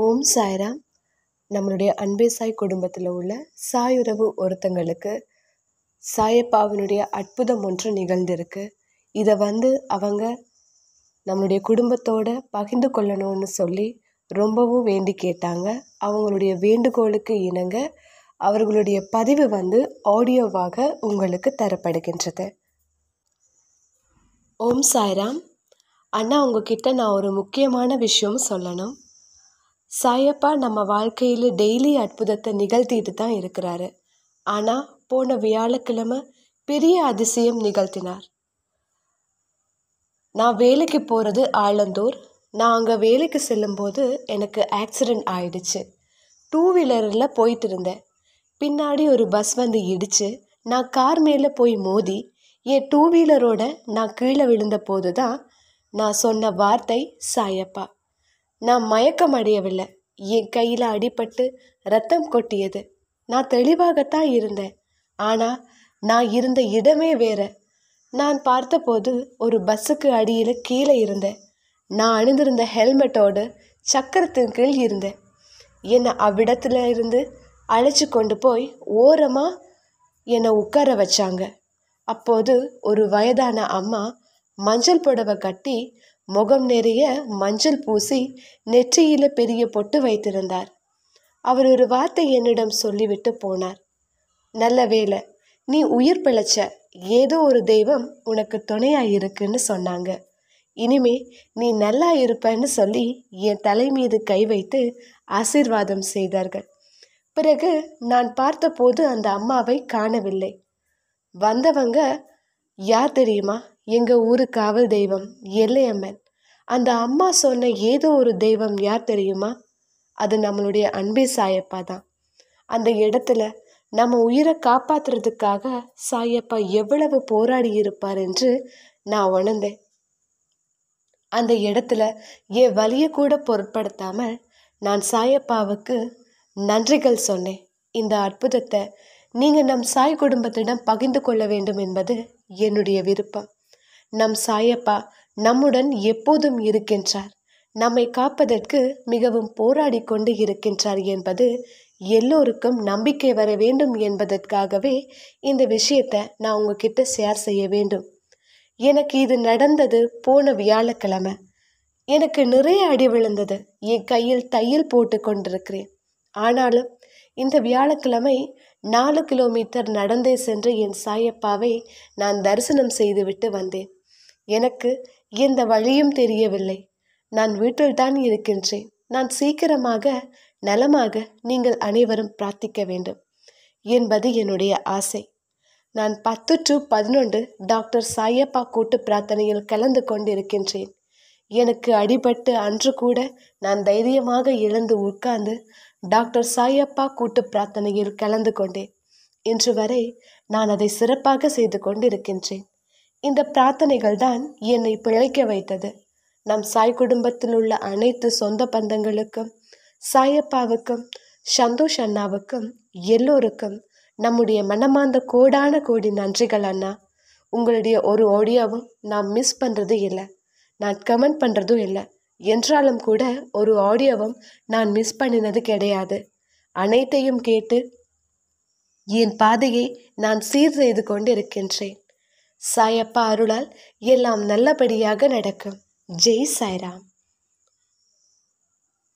ஓம் சாய்ராம் நம்மளுடைய அன்பே சாய் குடும்பத்தில் உள்ள சாயுறவு ஒருத்தங்களுக்கு சாயப்பாவினுடைய அற்புதம் ஒன்று நிகழ்ந்திருக்கு இதை வந்து அவங்க நம்மளுடைய குடும்பத்தோடு பகிர்ந்து கொள்ளணும்னு சொல்லி ரொம்பவும் வேண்டி கேட்டாங்க அவங்களுடைய வேண்டுகோளுக்கு இணங்க அவர்களுடைய பதிவு வந்து ஆடியோவாக உங்களுக்கு தரப்படுகின்றது ஓம் சாய்ராம் அண்ணா உங்ககிட்ட நான் ஒரு முக்கியமான விஷயம் சொல்லணும் சாயப்பா நம்ம வாழ்க்கையில் டெய்லி அற்புதத்தை நிகழ்த்திட்டு தான் இருக்கிறாரு ஆனால் போன வியாழக்கிழமை பெரிய அதிசயம் நிகழ்த்தினார் நான் வேலைக்கு போகிறது ஆலந்தூர் நான் அங்கே வேலைக்கு செல்லும்போது எனக்கு ஆக்சிடெண்ட் ஆயிடுச்சு டூ வீலரில் போயிட்டு இருந்தேன் பின்னாடி ஒரு பஸ் வந்து இடித்து நான் கார் மேலே போய் மோதி என் டூ வீலரோட நான் கீழே விழுந்த போது தான் நான் சொன்ன வார்த்தை சாயப்பா நான் மயக்கம் அடையவில்லை என் கையில் அடிபட்டு ரத்தம் கொட்டியது நான் தெளிவாகத்தான் இருந்தேன் ஆனால் நான் இருந்த இடமே வேற நான் பார்த்தபோது ஒரு பஸ்ஸுக்கு அடியில் கீழே இருந்தேன் நான் அணிந்திருந்த ஹெல்மெட்டோடு சக்கரத்தின் கீழ் இருந்தேன் என்னை அவ்விடத்துல இருந்து அழைச்சி கொண்டு போய் ஓரமாக என்னை உட்கார வச்சாங்க அப்போது ஒரு வயதான அம்மா மஞ்சள் புடவை கட்டி முகம் நிறைய மஞ்சள் பூசி நெற்றியில பெரிய பொட்டு வைத்திருந்தார் அவர் ஒரு வார்த்தை என்னிடம் சொல்லிவிட்டு போனார் நல்ல வேலை நீ உயிர் பிழைச்ச ஏதோ ஒரு தெய்வம் உனக்கு துணையா இருக்குன்னு சொன்னாங்க இனிமே நீ நல்லா இருப்பேன்னு சொல்லி என் தலை மீது கை வைத்து ஆசீர்வாதம் செய்தார்கள் பிறகு நான் பார்த்தபோது அந்த அம்மாவை காணவில்லை வந்தவங்க யார் தெரியுமா எங்கள் ஊர் காவல் தெய்வம் எல்லையம்மன் அந்த அம்மா சொன்ன ஏதோ ஒரு தெய்வம் யார் தெரியுமா அது நம்மளுடைய அன்பே சாயப்பா தான் அந்த இடத்துல நம்ம உயிரை காப்பாற்றுறதுக்காக சாயப்பா எவ்வளவு போராடி இருப்பார் என்று நான் உணர்ந்தேன் அந்த இடத்துல என் வழியை கூட பொருட்படுத்தாமல் நான் சாயப்பாவுக்கு நன்றிகள் சொன்னேன் இந்த அற்புதத்தை நீங்கள் நம் சாய் குடும்பத்திடம் பகிர்ந்து கொள்ள வேண்டும் என்பது என்னுடைய விருப்பம் நம் சாயப்பா நம்முடன் எப்போதும் இருக்கின்றார் நம்மை காப்பதற்கு மிகவும் போராடி கொண்டு இருக்கின்றார் என்பது எல்லோருக்கும் நம்பிக்கை வர வேண்டும் என்பதற்காகவே இந்த விஷயத்தை நான் உங்ககிட்ட ஷேர் செய்ய வேண்டும் எனக்கு இது நடந்தது போன வியாழக்கிழமை எனக்கு நிறைய அடி விழுந்தது என் கையில் தையல் போட்டு கொண்டிருக்கிறேன் ஆனாலும் இந்த வியாழக்கிழமை நாலு கிலோமீட்டர் நடந்தே சென்று என் சாயப்பாவை நான் தரிசனம் செய்துவிட்டு வந்தேன் எனக்கு எந்த வழியும் தெரியவில்லை நான் வீட்டில்தான் இருக்கின்றேன் நான் சீக்கிரமாக நலமாக நீங்கள் அனைவரும் பிரார்த்திக்க வேண்டும் என்பது என்னுடைய ஆசை நான் பத்து டு பதினொன்று டாக்டர் சாயப்பா கூட்டு பிரார்த்தனையில் கலந்து கொண்டிருக்கின்றேன் எனக்கு அடிபட்டு அன்று கூட நான் தைரியமாக எழுந்து உட்கார்ந்து டாக்டர் சாயப்பா கூட்டு பிரார்த்தனையில் கலந்து கொண்டேன் இன்று வரை நான் அதை சிறப்பாக செய்து கொண்டிருக்கின்றேன் இந்த பிரார்த்தனைகள் தான் என்னை பிழைக்க வைத்தது நம் சாய் குடும்பத்தில் உள்ள அனைத்து சொந்த பந்தங்களுக்கும் சாயப்பாவுக்கும் சந்தோஷ் அண்ணாவுக்கும் எல்லோருக்கும் நம்முடைய மனமார்ந்த கோடான கோடி நன்றிகள் அண்ணா உங்களுடைய ஒரு ஓடியாவும் நாம் மிஸ் பண்ணுறது இல்லை நான் கமெண்ட் பண்ணுறதும் இல்லை என்றாலும் கூட ஒரு ஆடியோவும் நான் மிஸ் பண்ணினது கிடையாது அனைத்தையும் கேட்டு என் பாதையை நான் சீர் செய்து கொண்டு இருக்கின்றேன் சாயப்பா அருளால் எல்லாம் நல்லபடியாக நடக்கும் ஜெய் சாய்ராம்